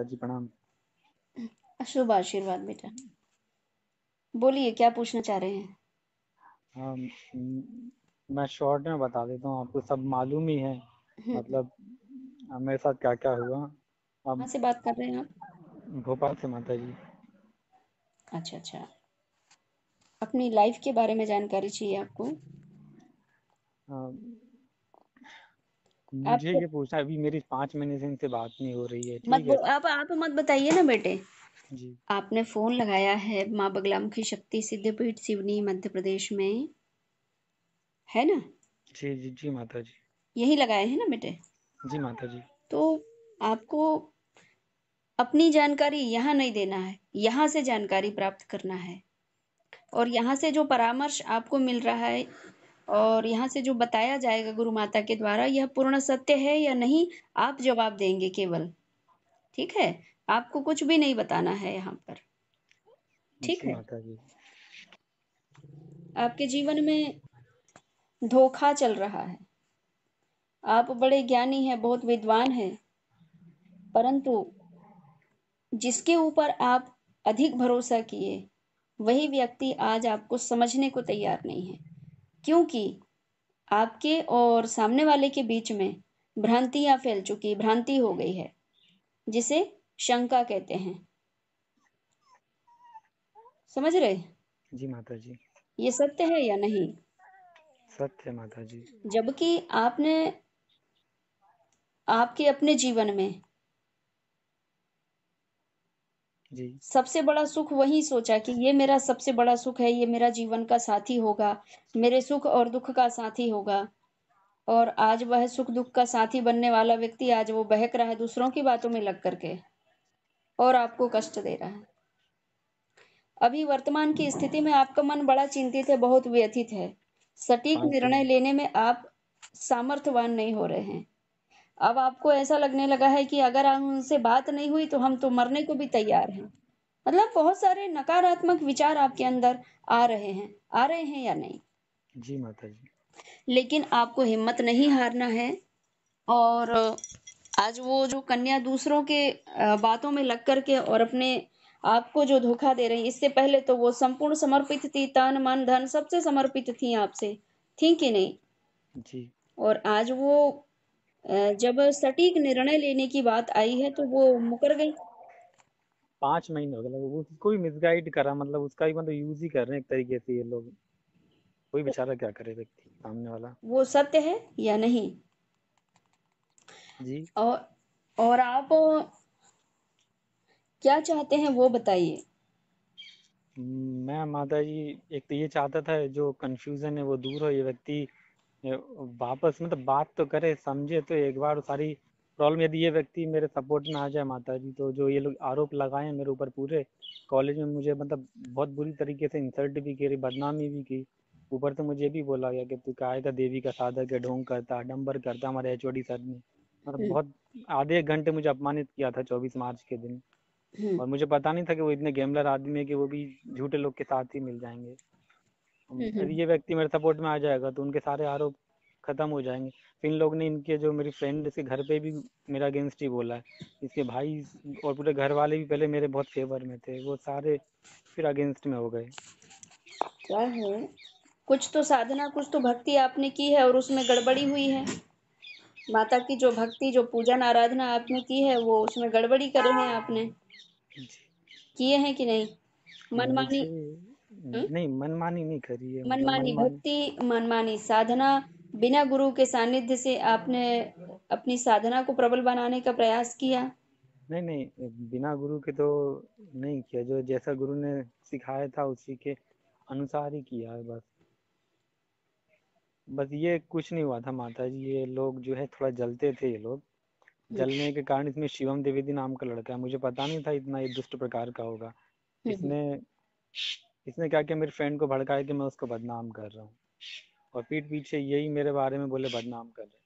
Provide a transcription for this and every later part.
जी प्रणाम शुभ आशीर्वाद बेटा बोलिए क्या पूछना चाह रहे हैं हम्म, मैं शॉर्ट में बता देता हूँ आपको सब मालूम ही है हम्म। मतलब मेरे साथ क्या क्या हुआ अब से बात कर रहे हैं आप भोपाल से माता जी अच्छा अच्छा अपनी लाइफ के बारे में जानकारी चाहिए आपको हाँ, मुझे ये पूछा अभी मेरी पांच महीने से इनसे बात नहीं हो रही है मत है? आप आप मत बताइए ना बेटे जी आपने फोन लगाया है माँ बगलामुखी शक्ति सिद्धपीठ सिवनी मध्य प्रदेश में है ना जी जी जी माता जी यही लगाए हैं ना बेटे जी माता जी तो आपको अपनी जानकारी यहाँ नहीं देना है यहाँ से जानकारी प्राप्त करना है और यहाँ से जो परामर्श आपको मिल रहा है और यहाँ से जो बताया जाएगा गुरु माता के द्वारा यह पूर्ण सत्य है या नहीं आप जवाब देंगे केवल ठीक है आपको कुछ भी नहीं बताना है यहाँ पर ठीक है आपके जीवन में धोखा चल रहा है आप बड़े ज्ञानी हैं बहुत विद्वान हैं परंतु जिसके ऊपर आप अधिक भरोसा किए वही व्यक्ति आज आपको समझने को तैयार नहीं है क्योंकि आपके और सामने वाले के बीच में भ्रांतियाँ फैल चुकी भ्रांति हो गई है जिसे शंका कहते हैं समझ रहे जी माता जी ये सत्य है या नहीं सत्य माता जी जबकि आपने आपके अपने जीवन में सबसे बड़ा सुख वही सोचा कि ये मेरा सबसे बड़ा सुख है ये मेरा जीवन का साथी होगा मेरे सुख और दुख का साथी होगा और आज वह सुख दुख का साथी बनने वाला व्यक्ति आज वो बहक रहा है दूसरों की बातों में लग करके और आपको कष्ट दे रहा है अभी वर्तमान की स्थिति में आपका मन बड़ा चिंतित है बहुत व्यथित है सटीक हाँ निर्णय लेने में आप सामर्थ्यवान नहीं हो रहे हैं अब आपको ऐसा लगने लगा है कि अगर हम उनसे बात नहीं हुई तो हम तो मरने को भी तैयार हैं मतलब बहुत सारे नकारात्मक विचार आपके अंदर आ रहे हैं आ रहे हैं या नहीं जी माता जी लेकिन आपको हिम्मत नहीं हारना है और आज वो जो कन्या दूसरों के बातों में लग करके और अपने आपको जो धोखा दे रही इससे पहले तो वो संपूर्ण समर्पित थी तन मन धन सबसे समर्पित थी आपसे थी कि नहीं जी और आज वो जब सटीक निर्णय लेने की बात आई है तो वो मुकर गई पांच महीने हो गए उसको मतलब भी मिसगाइड करा मतलब उसका भी मतलब यूज ही कर रहे हैं एक तरीके से ये लोग कोई बेचारा क्या करे व्यक्ति सामने वाला वो सत्य है या नहीं जी और और आप क्या चाहते हैं वो बताइए हम्म, मैं माता जी एक तो ये चाहता था जो कंफ्यूजन है वो दूर हो ये व्यक्ति वापस मतलब बात तो करे समझे तो एक बार सारी प्रॉब्लम यदि ये व्यक्ति मेरे सपोर्ट में आ जाए माता जी तो जो ये लोग आरोप लगाए मेरे ऊपर पूरे कॉलेज में मुझे मतलब बहुत बुरी तरीके से इंसल्ट भी की बदनामी भी की ऊपर तो मुझे भी बोला गया कि तू काय का देवी का साधक है ढोंग करता डम्बर करता हमारे एच सर ने और मतलब हम्म। बहुत आधे एक घंटे मुझे अपमानित किया था चौबीस मार्च के दिन हम्म। और मुझे पता नहीं था कि वो इतने गेमलर आदमी है कि वो भी झूठे लोग के साथ ही मिल जाएंगे यदि हम्म, हम्म। ये व्यक्ति मेरे सपोर्ट में आ जाएगा तो उनके सारे आरोप खत्म हो जाएंगे फिर इन लोग ने इनके जो मेरी फ्रेंड इसके घर पे भी मेरा अगेंस्ट ही बोला है इसके भाई और पूरे घर वाले भी पहले मेरे बहुत फेवर में थे वो सारे फिर अगेंस्ट में हो गए क्या है कुछ तो साधना कुछ तो भक्ति आपने की है और उसमें गड़बड़ी हुई है माता की जो भक्ति जो पूजन आराधना आपने की है वो उसमें गड़बड़ी कर रहे हैं आपने किए हैं कि नहीं मनमानी हम्म? नहीं मनमानी नहीं करी है मतलब मनमानी भक्ति मनमानी साधना बिना गुरु के सानिध्य से आपने अपनी साधना को प्रबल बनाने का प्रयास किया नहीं नहीं बिना गुरु के तो नहीं किया जो जैसा गुरु ने सिखाया था उसी के अनुसार ही किया है बस बस ये कुछ नहीं हुआ था माता जी ये लोग जो है थोड़ा जलते थे ये लोग जलने के कारण इसमें शिवम देवी नाम का लड़का है मुझे पता नहीं था इतना ये दुष्ट प्रकार का होगा हम्म, हम्म। इसने इसने क्या किया मेरे फ्रेंड को भड़काया कि मैं उसको बदनाम कर रहा हूँ और पीठ पीछे यही मेरे बारे में बोले बदनाम कर रहे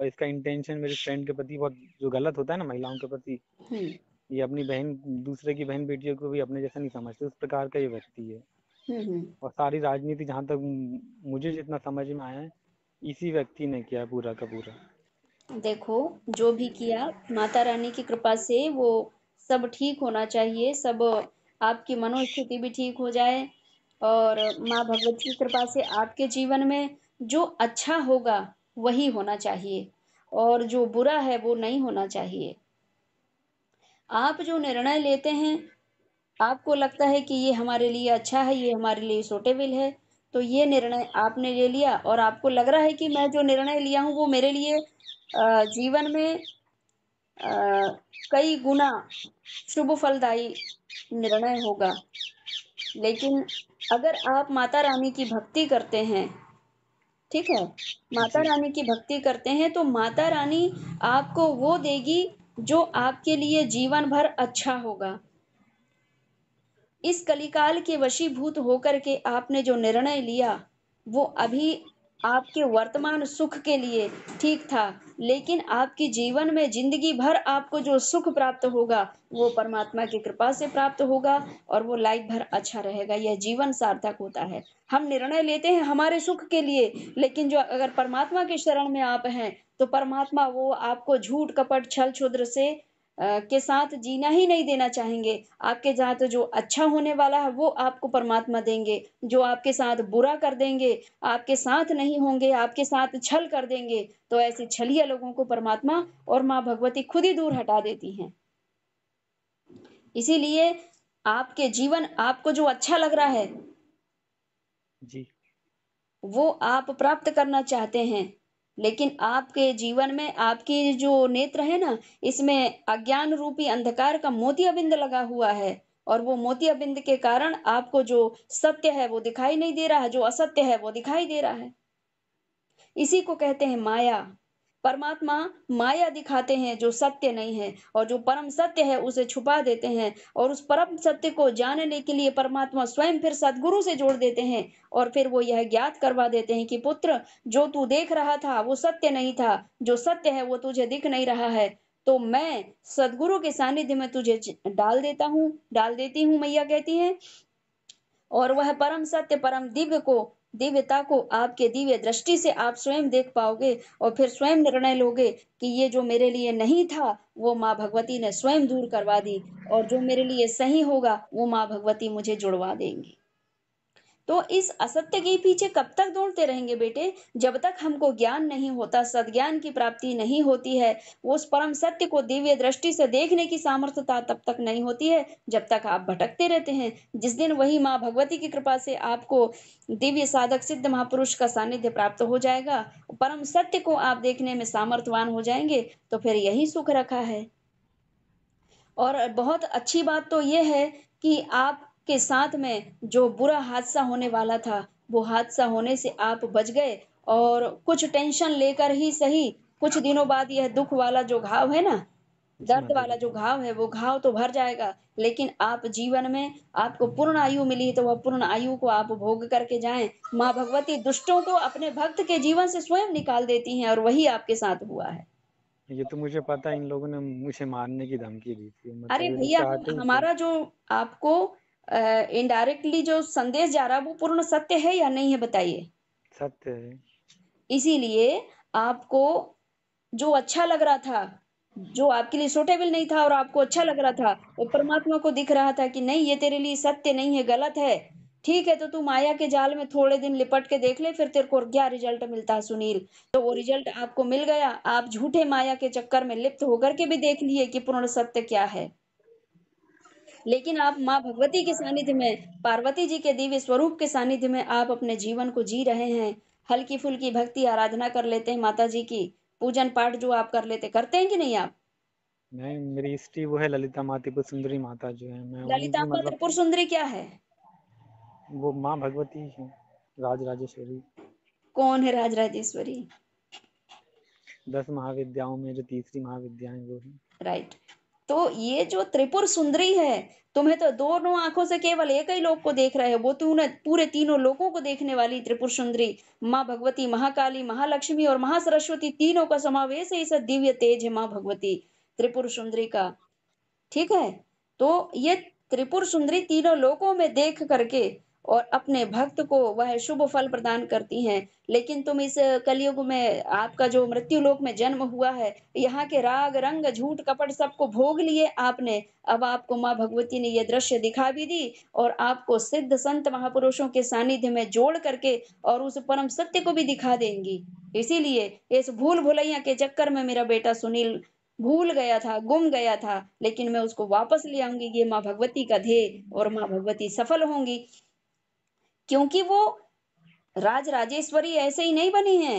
और इसका इंटेंशन मेरे फ्रेंड के प्रति बहुत जो गलत होता है ना महिलाओं के प्रति हम्म। ये अपनी बहन दूसरे की बहन बेटियों को भी अपने जैसा नहीं समझते उस प्रकार का ये व्यक्ति है हम्म, हम्म। और सारी राजनीति जहाँ तक मुझे जितना समझ में आया है इसी व्यक्ति ने किया पूरा का पूरा देखो जो भी किया माता रानी की कृपा से वो सब ठीक होना चाहिए सब आपकी मनोस्थिति भी ठीक हो जाए और माँ भगवती की कृपा से आपके जीवन में जो अच्छा होगा वही होना चाहिए और जो बुरा है वो नहीं होना चाहिए आप जो निर्णय लेते हैं आपको लगता है कि ये हमारे लिए अच्छा है ये हमारे लिए सोटेबल है तो ये निर्णय आपने ले लिया और आपको लग रहा है कि मैं जो निर्णय लिया हूँ वो मेरे लिए जीवन में कई गुना शुभ फलदायी निर्णय होगा लेकिन अगर आप माता रानी की भक्ति करते हैं ठीक है माता रानी की भक्ति करते हैं तो माता रानी आपको वो देगी जो आपके लिए जीवन भर अच्छा होगा इस कलिकाल के वशीभूत होकर के आपने जो निर्णय लिया वो अभी आपके वर्तमान सुख के लिए ठीक था लेकिन आपके जीवन में जिंदगी भर आपको जो सुख प्राप्त होगा वो परमात्मा की कृपा से प्राप्त होगा और वो लाइफ भर अच्छा रहेगा यह जीवन सार्थक होता है हम निर्णय लेते हैं हमारे सुख के लिए लेकिन जो अगर परमात्मा के शरण में आप हैं तो परमात्मा वो आपको झूठ कपट छल छुद्र से के साथ जीना ही नहीं देना चाहेंगे आपके साथ जो अच्छा होने वाला है वो आपको परमात्मा देंगे जो आपके साथ बुरा कर देंगे आपके साथ नहीं होंगे आपके साथ छल कर देंगे तो ऐसे छलिया लोगों को परमात्मा और माँ भगवती खुद ही दूर हटा देती हैं इसीलिए आपके जीवन आपको जो अच्छा लग रहा है जी वो आप प्राप्त करना चाहते हैं लेकिन आपके जीवन में आपकी जो नेत्र है ना इसमें अज्ञान रूपी अंधकार का मोतियाबिंद लगा हुआ है और वो मोतियाबिंद के कारण आपको जो सत्य है वो दिखाई नहीं दे रहा है जो असत्य है वो दिखाई दे रहा है इसी को कहते हैं माया परमात्मा माया दिखाते हैं जो सत्य नहीं है और जो परम सत्य है उसे छुपा देते हैं और उस परम सत्य को जानने के लिए परमात्मा स्वयं फिर सदगुरु से जोड़ देते हैं और फिर वो यह ज्ञात करवा देते हैं कि पुत्र जो तू देख रहा था वो सत्य नहीं था जो सत्य है वो तुझे दिख नहीं रहा है तो मैं सदगुरु के सानिध्य में तुझे डाल देता हूँ डाल देती हूँ मैया कहती है और वह परम सत्य परम दिव्य को दिव्यता को आपके दिव्य दृष्टि से आप स्वयं देख पाओगे और फिर स्वयं निर्णय लोगे कि ये जो मेरे लिए नहीं था वो माँ भगवती ने स्वयं दूर करवा दी और जो मेरे लिए सही होगा वो माँ भगवती मुझे जुड़वा देंगी तो इस असत्य के पीछे कब तक दौड़ते रहेंगे बेटे जब तक हमको ज्ञान नहीं होता सदज्ञान की प्राप्ति नहीं होती है उस परम सत्य को दिव्य दृष्टि से देखने की सामर्थ्यता तब तक नहीं होती है जब तक आप भटकते रहते हैं जिस दिन वही माँ भगवती की कृपा से आपको दिव्य साधक सिद्ध महापुरुष का सानिध्य प्राप्त हो जाएगा परम सत्य को आप देखने में सामर्थ्यवान हो जाएंगे तो फिर यही सुख रखा है और बहुत अच्छी बात तो यह है कि आप के साथ में जो बुरा हादसा होने वाला था वो हादसा होने से आप बच गए और कुछ टेंशन लेकर ही सही कुछ दिनों बाद यह दुख वाला जो घाव है ना दर्द वाला जो घाव है वो घाव तो भर जाएगा लेकिन आप जीवन में आपको पूर्ण आयु मिली तो वह पूर्ण आयु को आप भोग करके जाएं माँ भगवती दुष्टों को अपने भक्त के जीवन से स्वयं निकाल देती हैं और वही आपके साथ हुआ है ये तो मुझे पता है इन लोगों ने मुझे मारने की धमकी दी थी मतलब अरे भैया हमारा जो आपको इनडायरेक्टली जो संदेश जा रहा है वो पूर्ण सत्य है या नहीं है बताइए सत्य है इसीलिए आपको जो अच्छा लग रहा था जो आपके लिए सुटेबल नहीं था और आपको अच्छा लग रहा था वो परमात्मा को दिख रहा था कि नहीं ये तेरे लिए सत्य नहीं है गलत है ठीक है तो तू माया के जाल में थोड़े दिन लिपट के देख ले फिर तेरे को क्या रिजल्ट मिलता है सुनील तो वो रिजल्ट आपको मिल गया आप झूठे माया के चक्कर में लिप्त होकर के भी देख लिए कि पूर्ण सत्य क्या है लेकिन आप माँ भगवती के सानिध्य में पार्वती जी के दिव्य स्वरूप के सानिध्य में आप अपने जीवन को जी रहे हैं हल्की फुल्की भक्ति आराधना कर लेते हैं माता जी की पूजन पाठ जो आप कर लेते करते हैं कि नहीं आप नहीं मेरी स्त्री वो है ललिता मातिपुर सुंदरी माता जो है मैं ललिता मतलब... सुंदरी क्या है वो माँ भगवती है राज राजेश्वरी कौन है राज राजेश्वरी दस महाविद्याओं में जो तीसरी महाविद्या है वो है राइट तो ये जो त्रिपुर सुंदरी है तुम्हें तो दोनों आंखों से केवल एक ही लोग को देख रहे हो वो तूने पूरे तीनों लोगों को देखने वाली त्रिपुर सुंदरी माँ भगवती महाकाली महालक्ष्मी और महासरस्वती तीनों का समावेश है इस दिव्य तेज है माँ भगवती त्रिपुर सुंदरी का ठीक है तो ये त्रिपुर सुंदरी तीनों लोगों में देख करके और अपने भक्त को वह शुभ फल प्रदान करती हैं लेकिन तुम इस कलयुग में आपका जो मृत्यु लोक में जन्म हुआ है यहाँ के राग रंग झूठ कपट सबको भोग लिए आपने अब आपको माँ भगवती ने यह दृश्य दिखा भी दी और आपको सिद्ध संत महापुरुषों के सानिध्य में जोड़ करके और उस परम सत्य को भी दिखा देंगी इसीलिए इस भूल भुलैया के चक्कर में मेरा बेटा सुनील भूल गया था गुम गया था लेकिन मैं उसको वापस ले आऊंगी ये माँ भगवती का ध्येय और माँ भगवती सफल होंगी क्योंकि वो राज राजेश्वरी ऐसे ही नहीं बनी है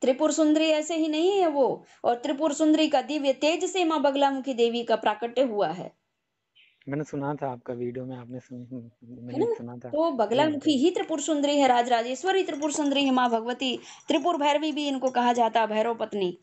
त्रिपुर सुंदरी ऐसे ही नहीं है वो और त्रिपुर सुंदरी का दिव्य तेज से माँ बगलामुखी देवी का प्राकट्य हुआ है मैंने सुना था आपका वीडियो में आपने सुन, मैंने सुना था तो बगलामुखी ही त्रिपुर सुंदरी है राज राजेश्वरी त्रिपुर सुंदरी है माँ भगवती त्रिपुर भैरवी भी इनको कहा जाता है भैरव पत्नी